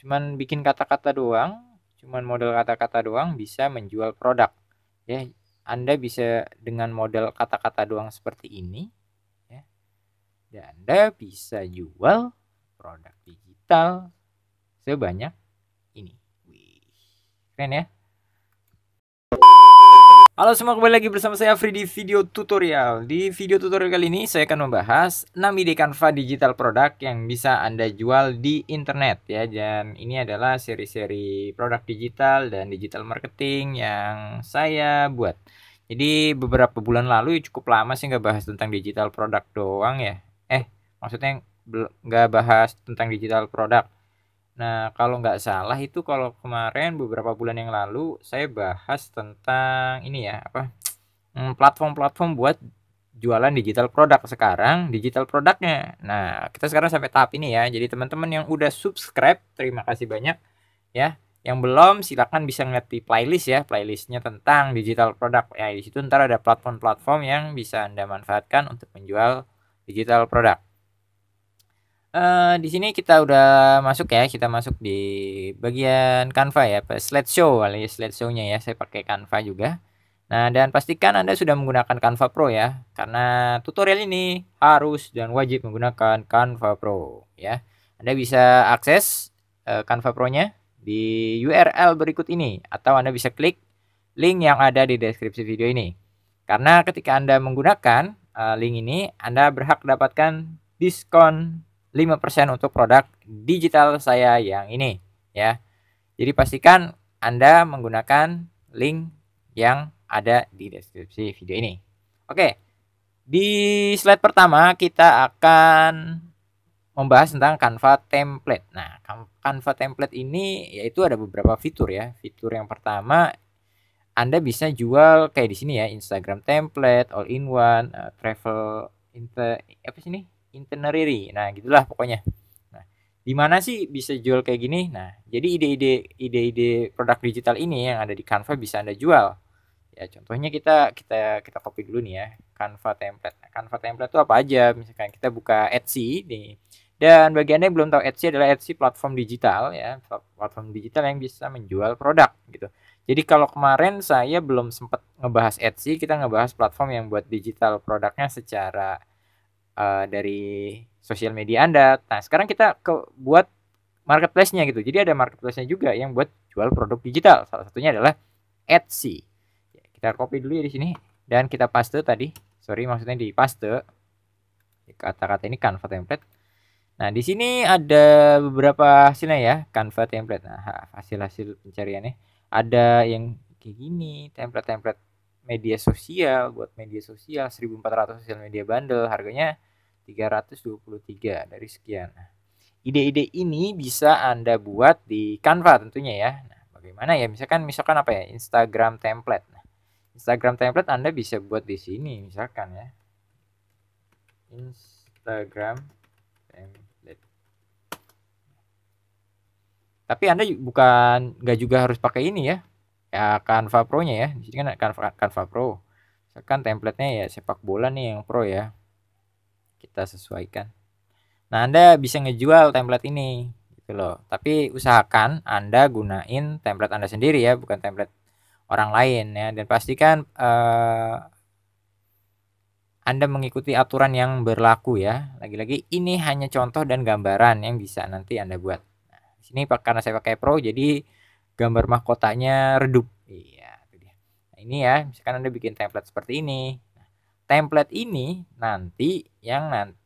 cuman bikin kata-kata doang, cuman modal kata-kata doang bisa menjual produk. Ya, Anda bisa dengan modal kata-kata doang seperti ini ya. Dan Anda bisa jual produk digital sebanyak ini. Wih, keren ya? Halo semua, kembali lagi bersama saya Afri di video tutorial. Di video tutorial kali ini saya akan membahas 6 ide Canva digital produk yang bisa Anda jual di internet ya. Dan ini adalah seri-seri produk digital dan digital marketing yang saya buat. Jadi beberapa bulan lalu ya, cukup lama sih nggak bahas tentang digital produk doang ya. Eh, maksudnya nggak bahas tentang digital produk Nah, kalau nggak salah itu kalau kemarin beberapa bulan yang lalu saya bahas tentang ini ya, apa? Hmm, platform-platform buat jualan digital produk sekarang, digital produknya. Nah, kita sekarang sampai tahap ini ya. Jadi teman-teman yang udah subscribe, terima kasih banyak ya. Yang belum silahkan bisa ngeliat di playlist ya, playlistnya tentang digital produk Ya, di situ ntar ada platform-platform yang bisa Anda manfaatkan untuk menjual digital produk Uh, di sini kita udah masuk ya, kita masuk di bagian Canva ya, slideshow alias ya, slideshow-nya ya, saya pakai Canva juga. Nah, dan pastikan Anda sudah menggunakan Canva Pro ya, karena tutorial ini harus dan wajib menggunakan Canva Pro ya. Anda bisa akses uh, Canva Pro-nya di URL berikut ini atau Anda bisa klik link yang ada di deskripsi video ini. Karena ketika Anda menggunakan uh, link ini, Anda berhak dapatkan diskon 5% untuk produk digital saya yang ini ya. Jadi pastikan Anda menggunakan link yang ada di deskripsi video ini. Oke. Di slide pertama kita akan membahas tentang Canva template. Nah, Canva template ini yaitu ada beberapa fitur ya. Fitur yang pertama Anda bisa jual kayak di sini ya, Instagram template, all in one, uh, travel inter apa ini itinerary. Nah, gitulah pokoknya. Nah, di mana sih bisa jual kayak gini? Nah, jadi ide-ide ide-ide produk digital ini yang ada di Canva bisa Anda jual. Ya, contohnya kita kita kita copy dulu nih ya. Canva template. Nah, Canva template itu apa aja? Misalkan kita buka Etsy nih. Dan bagi Anda yang belum tahu Etsy adalah Etsy platform digital ya, platform digital yang bisa menjual produk gitu. Jadi kalau kemarin saya belum sempat ngebahas Etsy, kita ngebahas platform yang buat digital produknya secara uh, dari sosial media Anda. Nah, sekarang kita ke buat marketplace-nya gitu. Jadi ada marketplace-nya juga yang buat jual produk digital. Salah satunya adalah Etsy. Ya, kita copy dulu ya di sini dan kita paste tadi. Sorry, maksudnya di paste. Kata-kata ini Canva template. Nah, di sini ada beberapa hasilnya ya, Canva template. Nah, hasil-hasil pencariannya ada yang kayak gini, template-template media sosial buat media sosial 1400 sosial media bundle harganya 323 dari sekian nah, ide-ide ini bisa Anda buat di Canva tentunya ya. Nah, bagaimana ya? Misalkan misalkan apa ya? Instagram template. Nah, Instagram template Anda bisa buat di sini misalkan ya. Instagram template. Tapi Anda bukan nggak juga harus pakai ini ya ya Canva Pro-nya ya. Di sini kan Canva, Canva Pro. Misalkan template-nya ya sepak bola nih yang pro ya. Kita sesuaikan. Nah, Anda bisa ngejual template ini gitu loh. Tapi usahakan Anda gunain template Anda sendiri ya, bukan template orang lain ya dan pastikan eh, anda mengikuti aturan yang berlaku ya. Lagi-lagi ini hanya contoh dan gambaran yang bisa nanti Anda buat. Nah, di sini karena saya pakai Pro jadi gambar mahkotanya redup. Iya, itu dia. Nah, ini ya, misalkan Anda bikin template seperti ini. Nah, template ini nanti yang nanti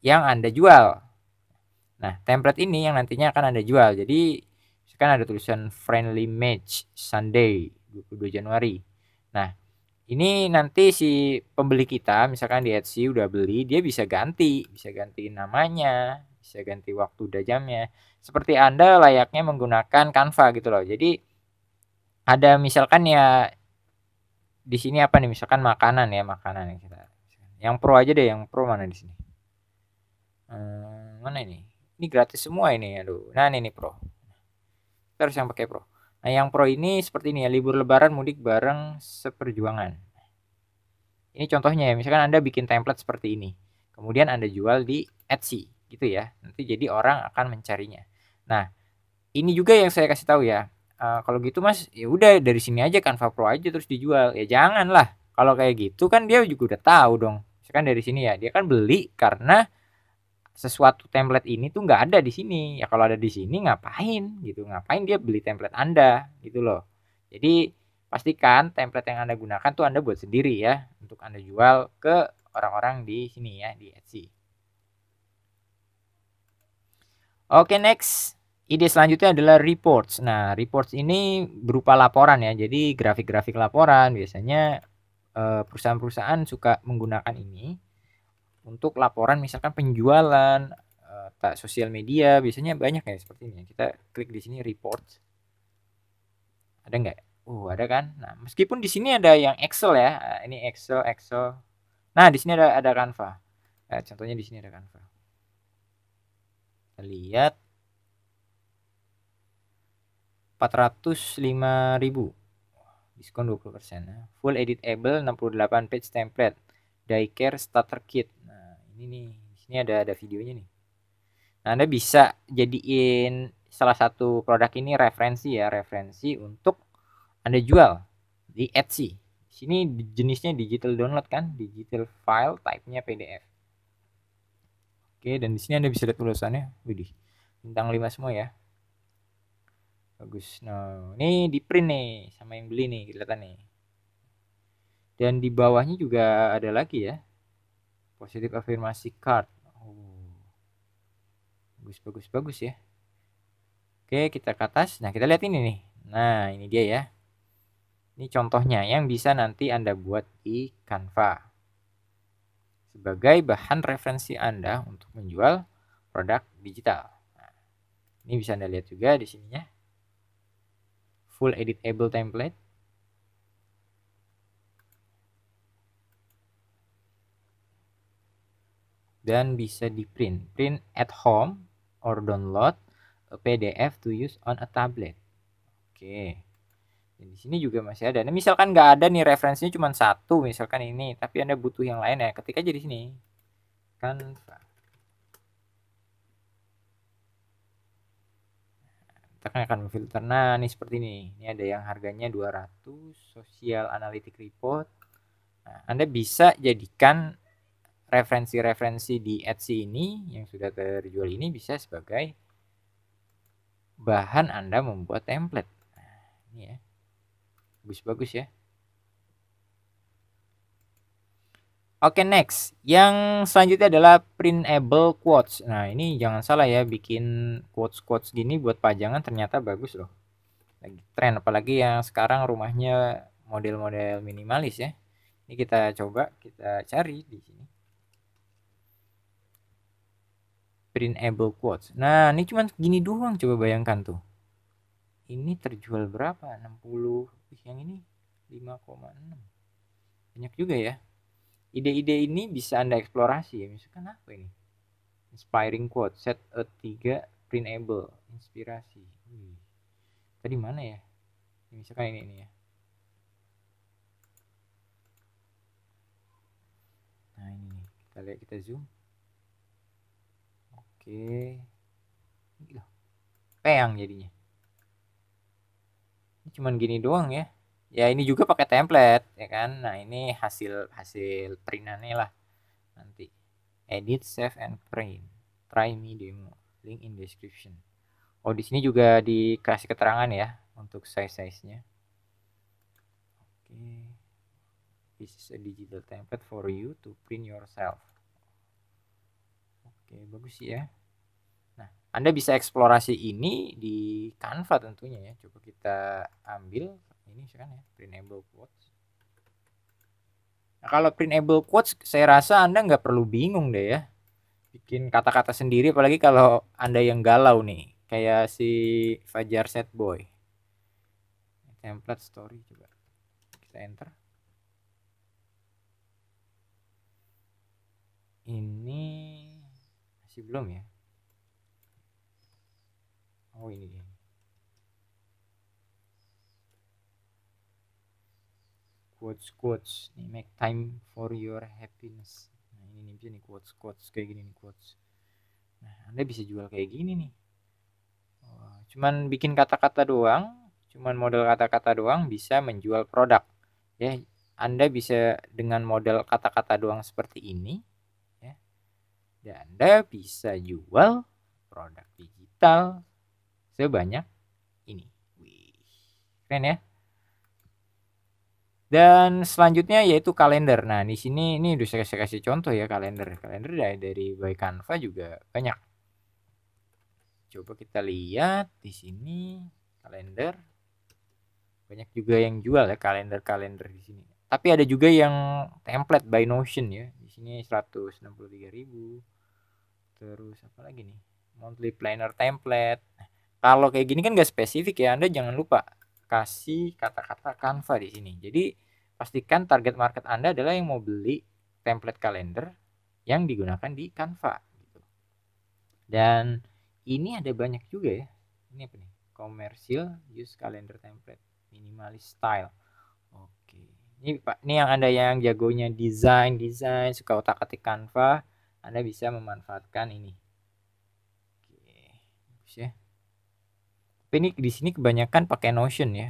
yang Anda jual. Nah, template ini yang nantinya akan Anda jual. Jadi, misalkan ada tulisan friendly match Sunday 22 Januari. Nah, ini nanti si pembeli kita misalkan di Etsy udah beli, dia bisa ganti, bisa ganti namanya, bisa ganti waktu dan jamnya. Seperti Anda layaknya menggunakan Canva gitu loh. Jadi ada misalkan ya di sini apa nih misalkan makanan ya makanan yang kita yang pro aja deh yang pro mana di sini hmm, mana ini ini gratis semua ini aduh nah ini, ini pro terus yang pakai pro nah yang pro ini seperti ini ya libur lebaran mudik bareng seperjuangan ini contohnya ya misalkan anda bikin template seperti ini kemudian anda jual di Etsy gitu ya nanti jadi orang akan mencarinya nah ini juga yang saya kasih tahu ya uh, kalau gitu mas ya udah dari sini aja kan Pro aja terus dijual ya janganlah kalau kayak gitu kan dia juga udah tahu dong misalkan dari sini ya dia kan beli karena sesuatu template ini tuh nggak ada di sini ya kalau ada di sini ngapain gitu ngapain dia beli template anda gitu loh jadi pastikan template yang anda gunakan tuh anda buat sendiri ya untuk anda jual ke orang-orang di sini ya di Etsy Oke, next. Ide selanjutnya adalah reports. Nah, reports ini berupa laporan ya. Jadi grafik-grafik laporan biasanya eh, perusahaan-perusahaan suka menggunakan ini untuk laporan misalkan penjualan eh, tak sosial media biasanya banyak ya seperti ini. Kita klik di sini reports. Ada nggak? Uh, ada kan? Nah, meskipun di sini ada yang Excel ya. Eh, ini Excel, Excel. Nah, di sini ada ada Canva. Nah, contohnya di sini ada Canva. Kita lihat 405.000 diskon 20% persen nah, full editable 68 page template daycare starter kit nah ini nih di sini ada ada videonya nih nah anda bisa jadiin salah satu produk ini referensi ya referensi untuk anda jual di Etsy sini jenisnya digital download kan digital file type-nya PDF Oke, dan di sini Anda bisa lihat ulasannya. Widih, bintang 5 semua ya. Bagus. Nah, ini di print nih sama yang beli nih kelihatan nih. Dan di bawahnya juga ada lagi ya. Positif afirmasi card. Oh. Bagus, bagus, bagus ya. Oke, kita ke atas. Nah, kita lihat ini nih. Nah, ini dia ya. Ini contohnya yang bisa nanti Anda buat di Canva sebagai bahan referensi Anda untuk menjual produk digital. Nah, ini bisa Anda lihat juga di sininya. Full editable template. Dan bisa di print. Print at home or download a PDF to use on a tablet. Oke. Okay di sini juga masih ada nah misalkan nggak ada nih referensinya cuma satu misalkan ini tapi anda butuh yang lain ya ketik aja sini kan kita kan akan filter nah ini seperti ini ini ada yang harganya 200 social analytic report nah, anda bisa jadikan referensi-referensi di Etsy ini yang sudah terjual ini bisa sebagai bahan Anda membuat template. Nah, ini ya bagus-bagus ya Oke okay, next, yang selanjutnya adalah printable quotes. Nah ini jangan salah ya, bikin quotes quotes gini buat pajangan ternyata bagus loh. Lagi tren, apalagi yang sekarang rumahnya model-model minimalis ya. Ini kita coba kita cari di sini. Printable quotes. Nah ini cuman gini doang, coba bayangkan tuh ini terjual berapa 60 yang ini 5,6 banyak juga ya ide-ide ini bisa anda eksplorasi ya misalkan apa ini inspiring quote set a 3 printable inspirasi Wih. tadi mana ya? ya misalkan ini, ini ya nah ini nih kita lihat kita zoom oke Loh. peang jadinya cuman gini doang ya ya ini juga pakai template ya kan nah ini hasil hasil printannya lah nanti edit save and print try me demo link in description oh di sini juga dikasih keterangan ya untuk size size nya oke okay. this is a digital template for you to print yourself oke okay, bagus sih ya anda bisa eksplorasi ini di Canva tentunya ya. Coba kita ambil ini kan ya, printable quotes. Nah, kalau printable quotes saya rasa Anda nggak perlu bingung deh ya. Bikin kata-kata sendiri apalagi kalau Anda yang galau nih, kayak si Fajar Set Boy. Template story juga. Kita enter. Ini masih belum ya oh ini dia quotes quotes nih make time for your happiness nah ini nih bisa nih quotes quotes kayak gini nih quotes nah anda bisa jual kayak gini nih oh, cuman bikin kata-kata doang cuman model kata-kata doang bisa menjual produk ya anda bisa dengan model kata-kata doang seperti ini ya. Dan Anda bisa jual produk digital sebanyak ini. Wih, keren ya. Dan selanjutnya yaitu kalender. Nah, di sini ini udah saya kasih contoh ya kalender. Kalender dari, dari by Canva juga banyak. Coba kita lihat di sini kalender. Banyak juga yang jual ya kalender-kalender di sini. Tapi ada juga yang template by Notion ya. Di sini 163.000. Terus apa lagi nih? Monthly planner template kalau kayak gini kan gak spesifik ya Anda jangan lupa kasih kata-kata Canva di sini jadi pastikan target market Anda adalah yang mau beli template kalender yang digunakan di Canva gitu. dan ini ada banyak juga ya ini apa nih Commercial use calendar template minimalis style oke ini pak ini yang anda yang jagonya desain desain suka otak atik Canva anda bisa memanfaatkan ini oke bagus ya tapi ini di sini kebanyakan pakai Notion ya.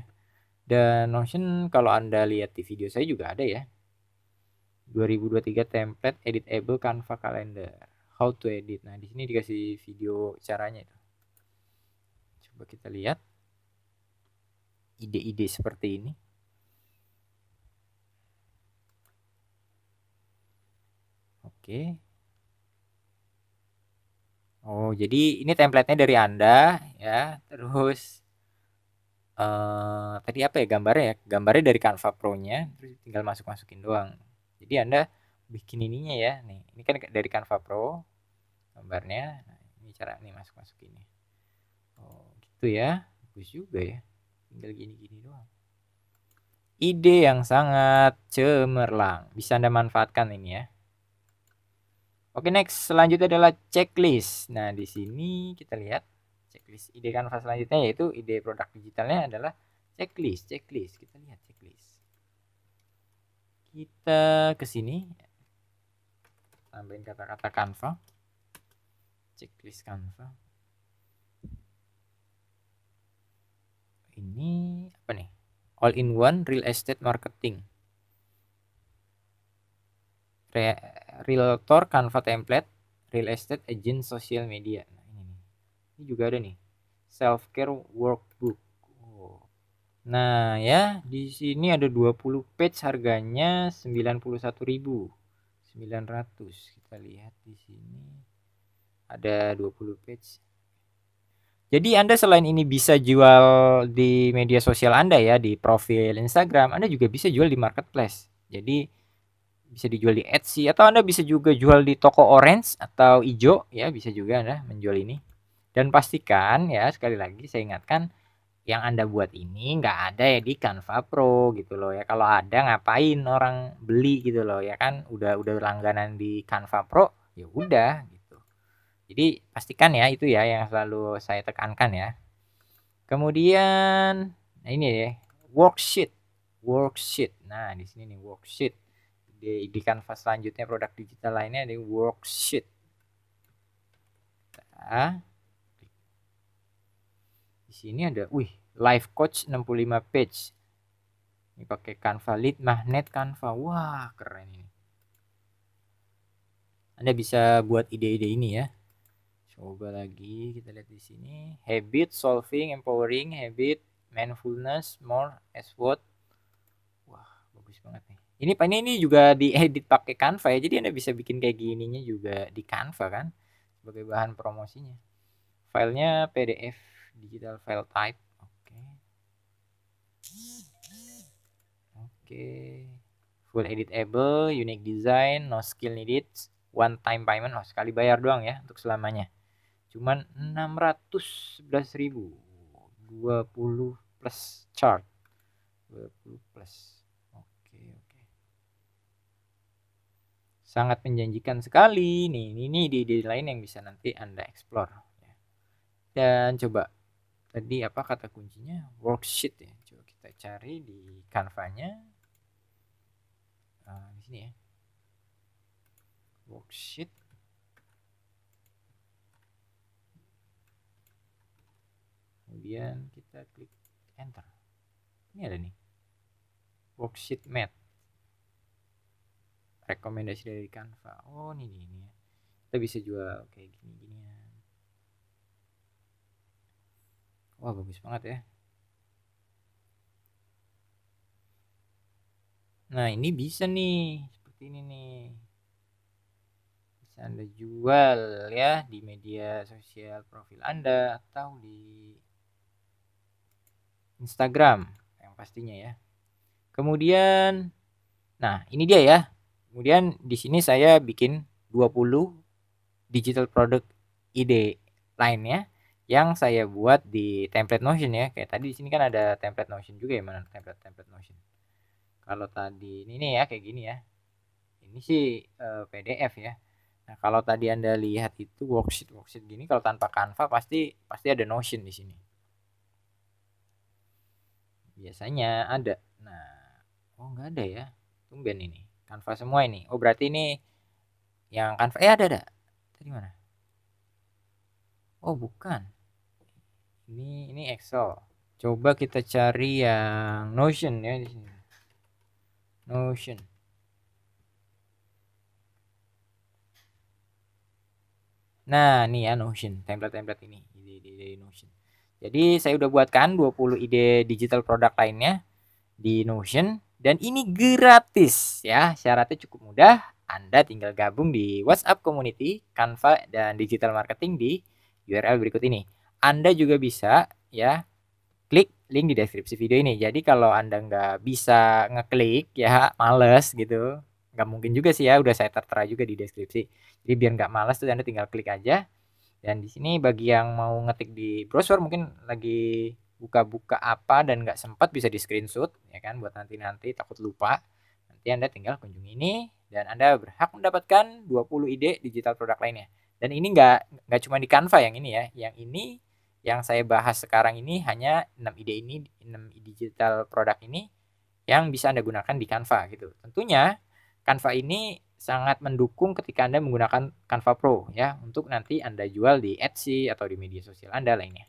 Dan Notion kalau Anda lihat di video saya juga ada ya. 2023 template editable Canva calendar. How to edit. Nah, di sini dikasih video caranya itu. Coba kita lihat ide-ide seperti ini. Oke. Oh, jadi ini templatenya dari Anda ya. Terus uh, tadi apa ya gambarnya ya? Gambarnya dari Canva Pro-nya, terus tinggal masuk-masukin doang. Jadi Anda bikin ininya ya. Nih, ini kan dari Canva Pro gambarnya. Nah, ini cara nih masuk masukinnya. Oh, gitu ya. Bagus juga ya. Tinggal gini-gini doang. Ide yang sangat cemerlang. Bisa Anda manfaatkan ini ya. Oke, next selanjutnya adalah checklist. Nah, di sini kita lihat checklist ide kanvas selanjutnya yaitu ide produk digitalnya adalah checklist, checklist. Kita lihat checklist. Kita ke sini tambahin kata-kata kanva. Checklist kanva. Ini apa nih? All in one real estate marketing realtor, Canva template, real estate agent, social media. Nah, ini juga ada nih. Self care workbook. Oh. Nah, ya, di sini ada 20 page harganya 91.900. 900. Kita lihat di sini ada 20 page. Jadi Anda selain ini bisa jual di media sosial Anda ya, di profil Instagram, Anda juga bisa jual di marketplace. Jadi bisa dijual di Etsy atau Anda bisa juga jual di toko orange atau ijo ya bisa juga Anda menjual ini. Dan pastikan ya sekali lagi saya ingatkan yang Anda buat ini nggak ada ya di Canva Pro gitu loh ya. Kalau ada ngapain orang beli gitu loh ya kan udah udah langganan di Canva Pro ya udah gitu. Jadi pastikan ya itu ya yang selalu saya tekankan ya. Kemudian nah ini ya worksheet worksheet. Nah, di sini nih worksheet di, di kanvas selanjutnya produk digital lainnya di worksheet nah, di sini ada wih live coach 65 page ini pakai kanva lead magnet kanva, wah keren ini Anda bisa buat ide-ide ini ya coba lagi kita lihat di sini habit solving empowering habit mindfulness more as what wah bagus banget nih ini Pak ini, juga juga diedit pakai Canva ya. Jadi Anda bisa bikin kayak gininya juga di Canva kan sebagai bahan promosinya. Filenya PDF digital file type. Oke. Okay. Oke. Okay. Full editable, unique design, no skill needed, one time payment. Oh, sekali bayar doang ya untuk selamanya. Cuman 611.000. 20 plus chart. 20 plus sangat menjanjikan sekali. Nih, ini, ini ide-ide lain yang bisa nanti Anda explore. Ya. Dan coba tadi apa kata kuncinya worksheet ya. Coba kita cari di kanvanya Nah, di sini ya. Worksheet. Kemudian kita klik enter. Ini ada nih. Worksheet Math rekomendasi dari Canva oh ini ini ya. kita bisa jual kayak gini gini ya wah bagus banget ya nah ini bisa nih seperti ini nih bisa anda jual ya di media sosial profil anda atau di Instagram yang pastinya ya kemudian nah ini dia ya Kemudian di sini saya bikin 20 digital product ide lainnya yang saya buat di template Notion ya. Kayak tadi di sini kan ada template Notion juga ya, mana template template Notion. Kalau tadi ini nih ya kayak gini ya. Ini sih eh, PDF ya. Nah, kalau tadi Anda lihat itu worksheet worksheet gini kalau tanpa Canva pasti pasti ada Notion di sini. Biasanya ada. Nah, oh nggak ada ya. Tumben ini. Canva semua ini. Oh, berarti ini yang Canva. Eh, ada ada. Tadi mana? Oh, bukan. Ini ini Excel. Coba kita cari yang Notion ya di sini. Notion. Nah, ini ya Notion, template-template ini, ide-ide Notion. Jadi saya udah buatkan 20 ide digital product lainnya di Notion dan ini gratis ya, syaratnya cukup mudah. Anda tinggal gabung di WhatsApp Community, Canva, dan Digital Marketing di URL berikut ini. Anda juga bisa ya klik link di deskripsi video ini. Jadi kalau Anda nggak bisa ngeklik ya males gitu, nggak mungkin juga sih ya udah saya tertera juga di deskripsi. Jadi biar nggak males tuh Anda tinggal klik aja. Dan di sini bagi yang mau ngetik di browser mungkin lagi buka-buka apa dan nggak sempat bisa di screenshot ya kan buat nanti-nanti takut lupa nanti anda tinggal kunjungi ini dan anda berhak mendapatkan 20 ide digital produk lainnya dan ini nggak nggak cuma di Canva yang ini ya yang ini yang saya bahas sekarang ini hanya 6 ide ini 6 digital produk ini yang bisa anda gunakan di Canva gitu tentunya Canva ini sangat mendukung ketika anda menggunakan Canva Pro ya untuk nanti anda jual di Etsy atau di media sosial anda lainnya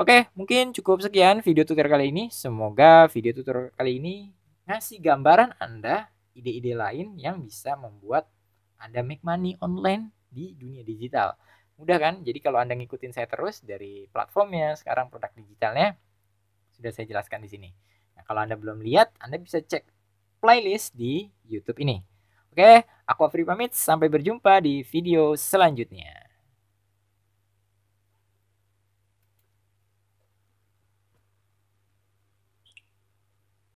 Oke, mungkin cukup sekian video tutorial kali ini. Semoga video tutorial kali ini ngasih gambaran Anda ide-ide lain yang bisa membuat Anda make money online di dunia digital. Mudah kan? Jadi kalau Anda ngikutin saya terus dari platformnya, sekarang produk digitalnya, sudah saya jelaskan di sini. Nah, kalau Anda belum lihat, Anda bisa cek playlist di YouTube ini. Oke, aku Afri pamit. Sampai berjumpa di video selanjutnya.